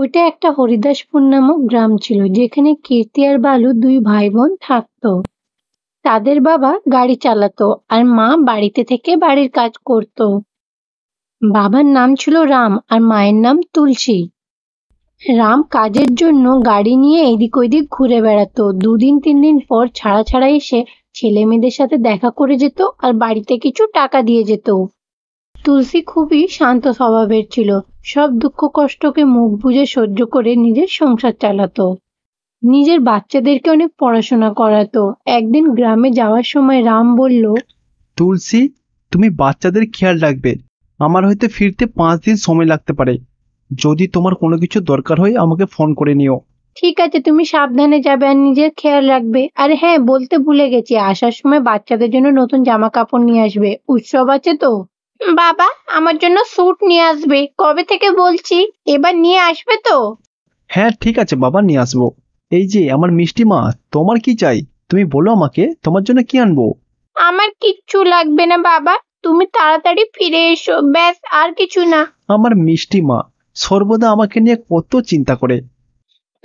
ওইটা একটা হরিদাসপুর নামক গ্রাম ছিল যেখানে কীর্তি আর বালু দুই ভাই বোন থাকতো তাদের বাবা গাড়ি চালাতো আর মা বাড়িতে থেকে বাড়ির কাজ করত বাবার নাম ছিল রাম আর মায়ের নাম তুলসী রাম কাজের জন্য গাড়ি নিয়ে এদিক ওইদিক ঘুরে বেড়াতো দুদিন তিন দিন পর ছাড়া ছাড়া এসে ছেলে মেয়েদের সাথে দেখা করে যেত আর বাড়িতে কিছু টাকা দিয়ে যেত তুলসী খুবই শান্ত স্বভাবের ছিল সব দুঃখ কষ্টকে মুখ বুঝে সহ্য করে নিজের সংসার চালাতো নিজের বাচ্চাদেরকে অনেক পড়াশোনা করাতো একদিন গ্রামে যাওয়ার সময় রাম বলল তুলসী তুমি বাচ্চাদের খেয়াল রাখবে আমার হয়তো ফিরতে পাঁচ দিন সময় লাগতে পারে যদি তোমার কোনো কিছু দরকার হয় আমাকে ফোন করে নিও ঠিক আছে তুমি সাবধানে যাবে আর নিজের খেয়াল রাখবে আর হ্যাঁ বলতে ভুলে গেছি আসার সময় বাচ্চাদের জন্য নতুন জামা কাপড় নিয়ে আসবে উৎসব আছে তো বাবা আমার জন্য স্যুট নিয়ে আসবে কবে থেকে বলছি এবার নিয়ে আসবে তো হ্যাঁ ঠিক আছে বাবা নিয়ে আসবো এই যে আমার মিষ্টি মা তোমার কি চাই তুমি বলো আমাকে তোমার জন্য কি আনবো আমার কিচ্ছু লাগবে না বাবা তুমি তাড়াতাড়ি ফিরে এসো ব্যাস আর কিছু না আমার মিষ্টি মা সর্বদা আমাকে নিয়ে কত চিন্তা করে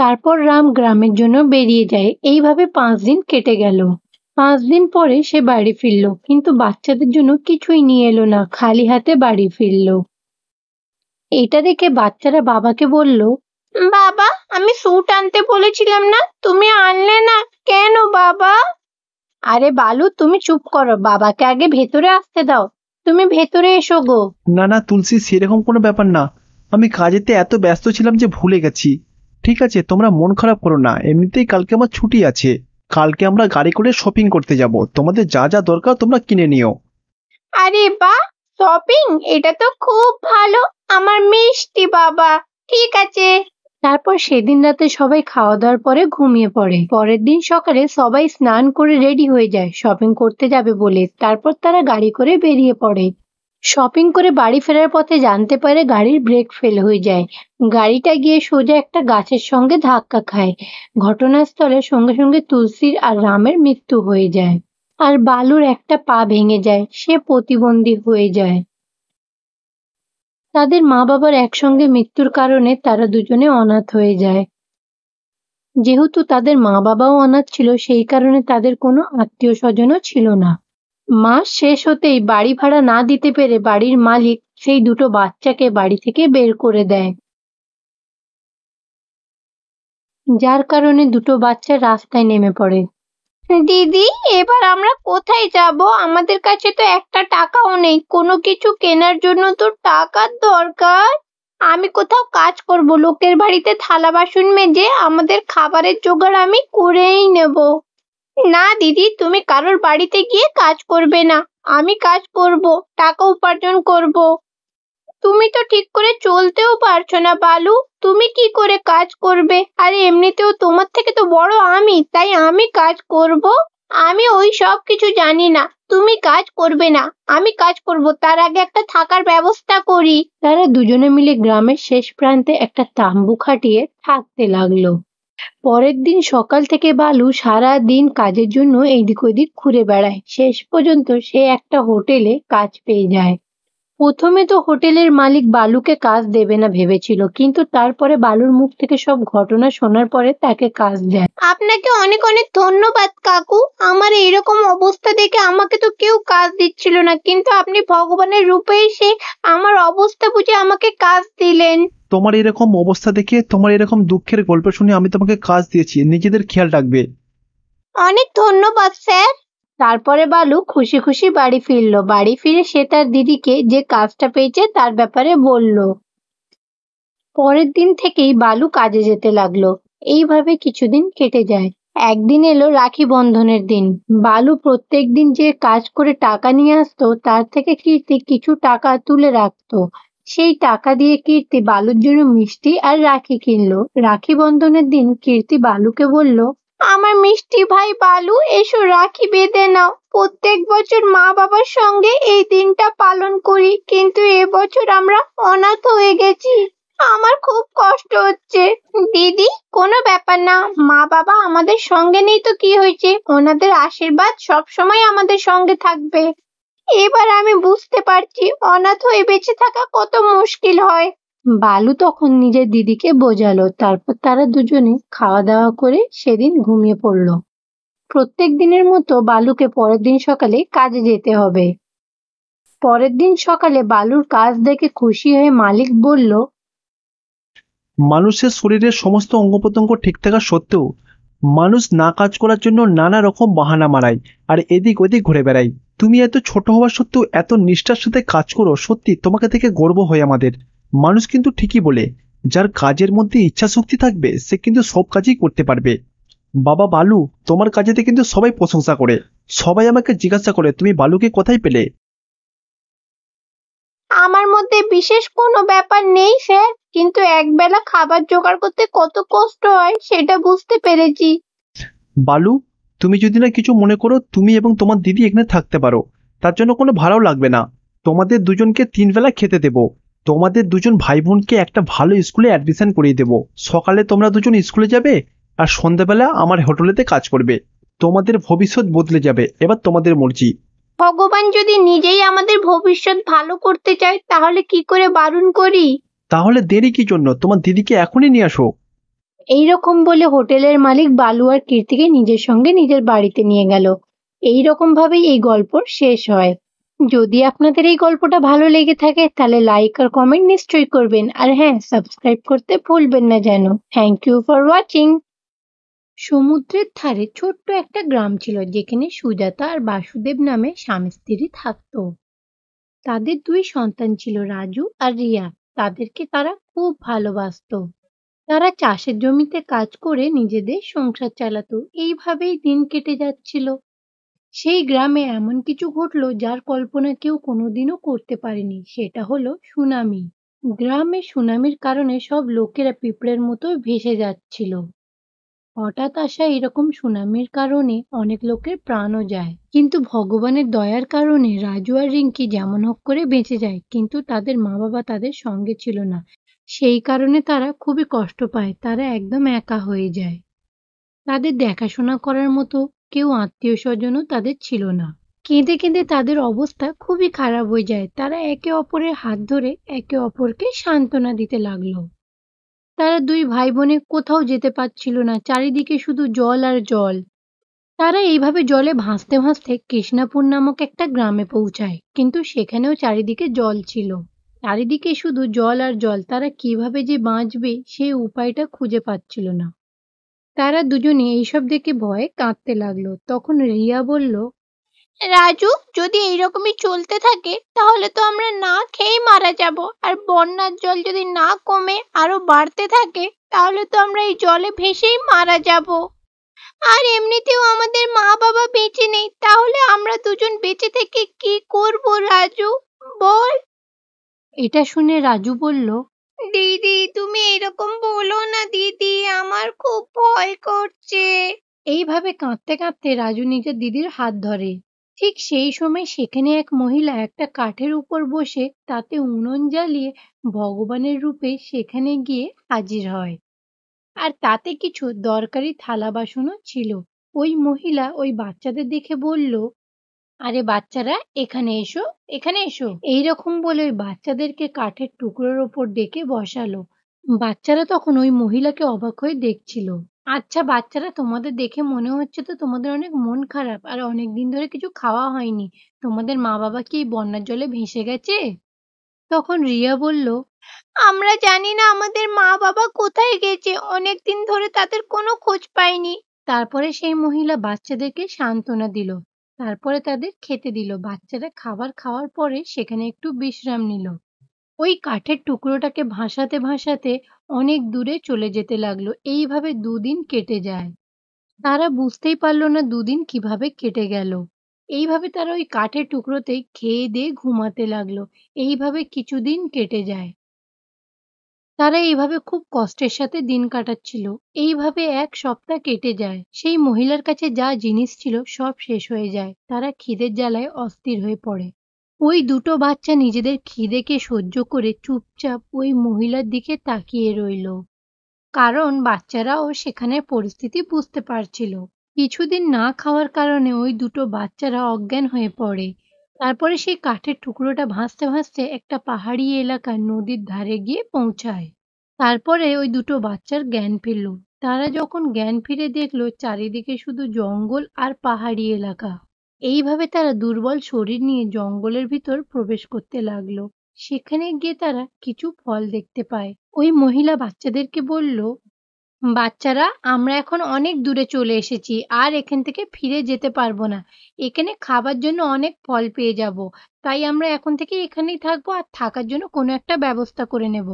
তারপর রাম গ্রামের জন্য বেরিয়ে যায় এইভাবে পাঁচ দিন কেটে গেল পাঁচ দিন পরে সে বাড়ি ফিরল কিন্তু বাচ্চাদের জন্য কিছুই নিয়ে এলো না খালি হাতে বাড়ি ফিরল এটা দেখে বাচ্চারা বাবাকে বলল বাবা আমি স্যুট আনতে বলেছিলাম না তুমি আনলে না কেন বাবা আরে বালু তুমি চুপ করো বাবাকে আগে ভেতরে আসতে দাও তুমি ভেতরে এসো গো না না তুলসী সেরকম কোনো ব্যাপার না আমি কাজেতে এত ব্যস্ত ছিলাম যে ভুলে গেছি ঠিক আছে তোমরা মন খারাপ করো না এমনিতেই কালকে আমার ছুটি আছে কালকে আমরা গাড়ি করে শপিং করতে যাব তোমাদের যা যা দরকার তোমরা কিনে নিও আরে বা শপিং এটা তো খুব ভালো আমার মিষ্টি বাবা ঠিক আছে তারপর সেদিন রাতে সবাই খাওয়া দাওয়ার পরে ঘুমিয়ে পড়ে পরের দিন সকালে সবাই স্নান করে রেডি হয়ে যায় শপিং করতে যাবে বলে তারপর তারা গাড়ি করে বেরিয়ে পড়ে শপিং করে বাড়ি ফেরার পথে জানতে পারে গাড়ির ব্রেক ফেল হয়ে যায় গাড়িটা গিয়ে সোজা একটা গাছের সঙ্গে ধাক্কা খায় ঘটনাস্থলে সঙ্গে সঙ্গে তুলসীর আর রামের মৃত্যু হয়ে যায় আর বালুর একটা পা ভেঙে যায় সে প্রতিবন্ধী হয়ে যায় তাদের মা বাবার একসঙ্গে মৃত্যুর কারণে তারা দুজনে অনাথ হয়ে যায় যেহেতু তাদের মা বাবাও অনাথ ছিল সেই কারণে তাদের কোনো আত্মীয় স্বজনও ছিল না মাস শেষ হতেই বাড়ি ভাড়া না দিতে পেরে বাড়ির মালিক সেই দুটো বাচ্চাকে বাড়ি থেকে বের করে দেয় যার কারণে দুটো বাচ্চা রাস্তায় নেমে পড়ে দিদি এবার আমরা কোথায় যাব আমাদের কাছে তো একটা টাকাও নেই কোনো কিছু কেনার জন্য তো টাকার দরকার আমি কোথাও কাজ করব লোকের বাড়িতে থালা বাসন মেজে আমাদের খাবারের জোগাড় আমি করেই নেব না দিদি তুমি কারোর বাড়িতে গিয়ে কাজ করবে না আমি কাজ করব টাকা উপার্জন করব তুমি তো ঠিক করে চলতেও পারছো না বালু তুমি কি করে কাজ করবে আর এমনিতেও তোমার থেকে তো বড় আমি তাই আমি কাজ করব আমি ওই সব কিছু জানি না তুমি কাজ করবে না আমি কাজ করব তার আগে একটা থাকার ব্যবস্থা করি তারা দুজনে মিলে গ্রামের শেষ প্রান্তে একটা তাম্বু খাটিয়ে থাকতে লাগলো পরের দিন সকাল থেকে বালু সারা দিন কাজের জন্য এইদিক ওইদিক ঘুরে বেড়ায় শেষ পর্যন্ত সে একটা হোটেলে কাজ পেয়ে যায় প্রথমে তো হোটেলের মালিক বালুকে কাজ দেবে না ভেবেছিল কিন্তু তারপরে বালুর মুখ থেকে সব ঘটনা শোনার পরে তাকে কাজ দেয় আপনাকে অনেক অনেক ধন্যবাদ কাকু আমার এরকম অবস্থা দেখে আমাকে তো কেউ কাজ দিচ্ছিল না কিন্তু আপনি ভগবানের রূপে এসে আমার অবস্থা বুঝে আমাকে কাজ দিলেন তোমার এরকম অবস্থা দেখে তোমার এরকম দুঃখের গল্প শুনে আমি তোমাকে কাজ দিয়েছি নিজেদের খেয়াল রাখবে অনেক ধন্যবাদ স্যার তারপরে বালু খুশি খুশি বাড়ি ফিরল বাড়ি ফিরে সে তার দিদিকে যে কাজটা পেয়েছে তার ব্যাপারে বলল পরের দিন থেকেই বালু কাজে যেতে লাগলো এইভাবে কিছুদিন কেটে যায় একদিন এলো রাখি বন্ধনের দিন বালু প্রত্যেক দিন যে কাজ করে টাকা নিয়ে আসতো তার থেকে কীর্তি কিছু টাকা তুলে রাখতো সেই টাকা দিয়ে কীর্তি বালুর জন্য মিষ্টি আর রাখি কিনলো রাখি বন্ধনের দিন কীর্তি বালুকে বলল আমার মিষ্টি ভাই বালু এসো রাখি বেঁধে নাও প্রত্যেক বছর মা বাবার সঙ্গে এই দিনটা পালন করি কিন্তু এবছর আমরা অনাথ হয়ে গেছি আমার খুব কষ্ট হচ্ছে দিদি কোনো ব্যাপার না মা বাবা আমাদের সঙ্গে নেই তো কি হয়েছে ওনাদের আশীর্বাদ সব সময় আমাদের সঙ্গে থাকবে এবার আমি বুঝতে পারছি অনাথ হয়ে বেঁচে থাকা কত মুশকিল হয় বালু তখন নিজের দিদিকে বোঝালো তারপর তারা দুজনে খাওয়া দাওয়া করে সেদিন ঘুমিয়ে পড়ল প্রত্যেক দিনের মতো বালুকে পরের দিন সকালে কাজে যেতে হবে পরের দিন সকালে বালুর কাজ দেখে খুশি হয়ে মালিক বলল মানুষের শরীরের সমস্ত অঙ্গ প্রত্যঙ্গ ঠিক থাকা সত্ত্বেও মানুষ না কাজ করার জন্য নানা রকম বাহানা মারায় আর এদিক ওদিক ঘুরে বেড়ায় তুমি এত ছোট হওয়া সত্ত্বেও এত নিষ্ঠার সাথে কাজ করো সত্যি তোমাকে থেকে গর্ব হয় আমাদের মানুষ কিন্তু ঠিকই বলে যার কাজের মধ্যে ইচ্ছা শক্তি থাকবে সে কিন্তু সব কাজই করতে পারবে বাবা বালু তোমার কাজেতে কিন্তু সবাই প্রশংসা করে সবাই আমাকে জিজ্ঞাসা করে তুমি বালুকে কোথায় পেলে আমার মধ্যে বিশেষ কোনো ব্যাপার নেই স্যার কিন্তু একবেলা খাবার জোগাড় করতে কত কষ্ট হয় সেটা বুঝতে পেরেছি বালু তুমি যদি না কিছু মনে করো তুমি এবং তোমার দিদি এখানে থাকতে পারো তার জন্য কোনো ভাড়াও লাগবে না তোমাদের দুজনকে তিন বেলা খেতে দেবো তোমাদের দুজন ভাই বোনকে একটা ভালো স্কুলে অ্যাডমিশন করিয়ে দেবো সকালে তোমরা দুজন স্কুলে যাবে আর সন্ধ্যাবেলা আমার হোটেলেতে কাজ করবে তোমাদের ভবিষ্যৎ বদলে যাবে এবার তোমাদের মর্জি ভগবান যদি নিজেই আমাদের ভবিষ্যৎ ভালো করতে চায় তাহলে কি করে বারণ করি তাহলে দেরি কি জন্য তোমার দিদিকে এখনই নিয়ে আসো এই রকম বলে হোটেলের মালিক বালু আর কীর্তিকে নিজের সঙ্গে নিজের বাড়িতে নিয়ে গেল এই রকম ভাবেই এই গল্প শেষ হয় যদি আপনাদের এই গল্পটা ভালো লেগে থাকে তাহলে লাইক আর কমেন্ট নিশ্চয়ই করবেন আর হ্যাঁ সাবস্ক্রাইব করতে ভুলবেন না যেন থ্যাংক ইউ ফর ওয়াচিং সমুদ্রের ধারে ছোট্ট একটা গ্রাম ছিল যেখানে সুজাতা আর বাসুদেব নামে স্বামী স্ত্রী থাকত তাদের দুই সন্তান ছিল রাজু আর রিয়া তাদেরকে তারা খুব ভালোবাসত তারা চাষের জমিতে কাজ করে নিজেদের সংসার চালাতো এইভাবেই দিন কেটে যাচ্ছিল সেই গ্রামে এমন কিছু ঘটলো যার কল্পনা কেউ কোনোদিনও করতে পারেনি সেটা হলো সুনামি গ্রামে সুনামির কারণে সব লোকেরা পিঁপড়ের মতো ভেসে যাচ্ছিল হঠাৎ আসা এরকম সুনামির কারণে অনেক লোকের প্রাণও যায় কিন্তু ভগবানের দয়ার কারণে রাজু আর রিঙ্কি যেমন হোক করে বেঁচে যায় কিন্তু তাদের মা বাবা তাদের সঙ্গে ছিল না সেই কারণে তারা খুবই কষ্ট পায় তারা একদম একা হয়ে যায় তাদের দেখাশোনা করার মতো কেউ আত্মীয় স্বজনও তাদের ছিল না কেঁদে কেঁদে তাদের অবস্থা খুবই খারাপ হয়ে যায় তারা একে অপরের হাত ধরে একে অপরকে সান্ত্বনা দিতে লাগলো তারা দুই ভাই বোনে কোথাও যেতে পারছিল না চারিদিকে শুধু জল আর জল তারা এইভাবে জলে ভাসতে ভাসতে কৃষ্ণাপুর নামক একটা গ্রামে পৌঁছায় কিন্তু সেখানেও চারিদিকে জল ছিল চারিদিকে শুধু জল আর জল তারা কিভাবে যে বাঁচবে সেই উপায়টা খুঁজে পাচ্ছিল না তারা দুজনে এইসব দেখে ভয়ে কাঁদতে লাগলো তখন রিয়া বলল রাজু যদি এইরকমই চলতে থাকে তাহলে তো আমরা না খেয়ে মারা যাব আর বন্যার জল যদি না কমে আরো বাড়তে থাকে তাহলে তো আমরা এই জলে ভেসেই মারা যাব আর এমনিতেও আমাদের মা বাবা বেঁচে নেই তাহলে আমরা দুজন বেঁচে থেকে কি করব রাজু বল এটা শুনে রাজু বলল দিদি তুমি এরকম বলো না দিদি আমার খুব ভয় করছে এইভাবে কাঁদতে কাঁদতে রাজু নিজের দিদির হাত ধরে ঠিক সেই সময় সেখানে এক মহিলা একটা কাঠের উপর বসে তাতে উনুন জ্বালিয়ে ভগবানের রূপে সেখানে গিয়ে হাজির হয় আর তাতে কিছু দরকারি থালা বাসনও ছিল ওই মহিলা ওই বাচ্চাদের দেখে বলল আরে বাচ্চারা এখানে এসো এখানে এসো এইরকম বলে ওই বাচ্চাদেরকে কাঠের টুকরোর ওপর ডেকে বসালো বাচ্চারা তখন ওই মহিলাকে অবাক হয়ে দেখছিল আচ্ছা বাচ্চারা তোমাদের দেখে মনে হচ্ছে তো তোমাদের অনেক মন খারাপ আর অনেক দিন ধরে কিছু খাওয়া হয়নি তোমাদের মা বাবা কি বন্যার জলে ভেসে গেছে তখন রিয়া বলল আমরা জানি না আমাদের মা বাবা কোথায় গেছে অনেক দিন ধরে তাদের কোনো খোঁজ পাইনি তারপরে সেই মহিলা বাচ্চাদেরকে সান্ত্বনা দিল তারপরে তাদের খেতে দিল বাচ্চারা খাবার খাওয়ার পরে সেখানে একটু বিশ্রাম নিল ওই কাঠের টুকরোটাকে ভাসাতে ভাসাতে অনেক দূরে চলে যেতে লাগলো এইভাবে দুদিন কেটে যায় তারা বুঝতেই পারলো না দুদিন কিভাবে কেটে গেল এইভাবে তারা ওই কাঠের টুকরোতেই খেয়ে দিয়ে ঘুমাতে লাগলো এইভাবে কিছুদিন কেটে যায় তারা এইভাবে খুব কষ্টের সাথে দিন কাটাচ্ছিল এইভাবে এক সপ্তাহ কেটে যায় সেই মহিলার কাছে যা জিনিস ছিল সব শেষ হয়ে যায় তারা খিদের জ্বালায় অস্থির হয়ে পড়ে ওই দুটো বাচ্চা নিজেদের খিদেকে সহ্য করে চুপচাপ ওই মহিলার দিকে তাকিয়ে রইল কারণ বাচ্চারাও সেখানে পরিস্থিতি বুঝতে পারছিল কিছুদিন না খাওয়ার কারণে ওই দুটো বাচ্চারা অজ্ঞান হয়ে পড়ে তারপরে সেই কাঠের টুকরোটা ভাসতে ভাসতে একটা পাহাড়ি এলাকার নদীর ধারে গিয়ে পৌঁছায় তারপরে ওই দুটো বাচ্চার জ্ঞান ফিরল তারা যখন জ্ঞান ফিরে দেখলো চারিদিকে শুধু জঙ্গল আর পাহাড়ি এলাকা এইভাবে তারা দুর্বল শরীর নিয়ে জঙ্গলের ভিতর প্রবেশ করতে লাগলো সেখানে গিয়ে তারা কিছু ফল দেখতে পায় ওই মহিলা বাচ্চাদেরকে বলল বাচ্চারা আমরা এখন অনেক দূরে চলে এসেছি আর এখান থেকে ফিরে যেতে পারবো না এখানে খাবার জন্য অনেক ফল পেয়ে যাব তাই আমরা এখন থেকে এখানেই থাকবো আর থাকার জন্য কোনো একটা ব্যবস্থা করে নেব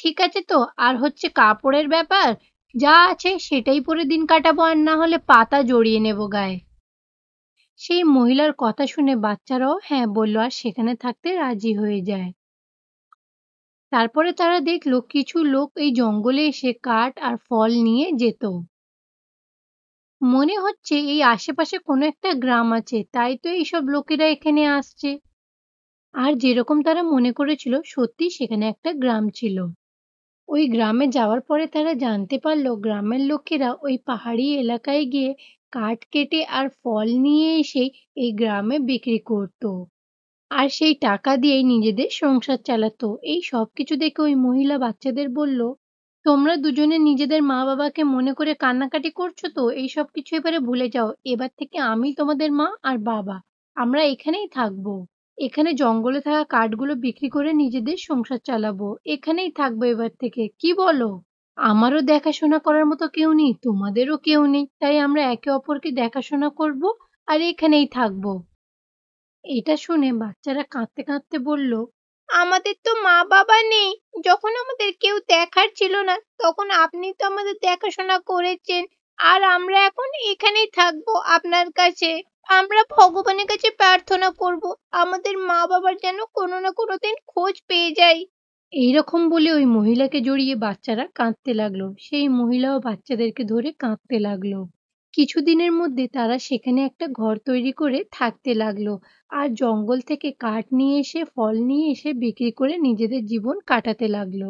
ঠিক আছে তো আর হচ্ছে কাপড়ের ব্যাপার যা আছে সেটাই পরে দিন কাটাবো আর না হলে পাতা জড়িয়ে নেব গায়ে সেই মহিলার কথা শুনে বাচ্চারাও হ্যাঁ বলল আর সেখানে থাকতে রাজি হয়ে যায় তারপরে তারা দেখল কিছু লোক এই জঙ্গলে এসে কাঠ আর ফল নিয়ে যেত মনে হচ্ছে এই আশেপাশে কোনো একটা গ্রাম আছে তাই তো এইসব লোকেরা এখানে আসছে আর যেরকম তারা মনে করেছিল সত্যি সেখানে একটা গ্রাম ছিল ওই গ্রামে যাওয়ার পরে তারা জানতে পারলো গ্রামের লোকেরা ওই পাহাড়ি এলাকায় গিয়ে কাঠ কেটে আর ফল নিয়ে এসে এই গ্রামে বিক্রি করত আর সেই টাকা দিয়েই নিজেদের সংসার চালাতো এই সব কিছু দেখে ওই মহিলা বাচ্চাদের বলল তোমরা দুজনে নিজেদের মা বাবাকে মনে করে কান্নাকাটি করছো তো এই সব কিছু এবারে ভুলে যাও এবার থেকে আমি তোমাদের মা আর বাবা আমরা এখানেই থাকবো এখানে জঙ্গলে থাকা কাঠগুলো বিক্রি করে নিজেদের সংসার চালাবো এখানেই থাকবো এবার থেকে কি বলো আমারও দেখাশোনা করার মতো কেউ নেই তোমাদেরও কেউ নেই তাই আমরা একে অপরকে দেখাশোনা করব আর এখানেই থাকবো এটা শুনে বাচ্চারা কাঁদতে কাঁদতে বলল আমাদের তো মা বাবা নেই যখন আমাদের কেউ দেখার ছিল না তখন আপনি তো আমাদের দেখাশোনা করেছেন আর আমরা এখন এখানেই থাকবো আপনার কাছে আমরা ভগবানের কাছে প্রার্থনা করব আমাদের মা বাবার যেন কোনো না কোনো দিন খোঁজ পেয়ে যাই এইরকম বলে ওই মহিলাকে জড়িয়ে বাচ্চারা কাঁদতে লাগলো সেই মহিলাও বাচ্চাদেরকে ধরে কাঁদতে লাগলো কিছুদিনের মধ্যে তারা সেখানে একটা ঘর তৈরি করে থাকতে লাগলো আর জঙ্গল থেকে কাঠ নিয়ে এসে ফল নিয়ে এসে বিক্রি করে নিজেদের জীবন কাটাতে লাগলো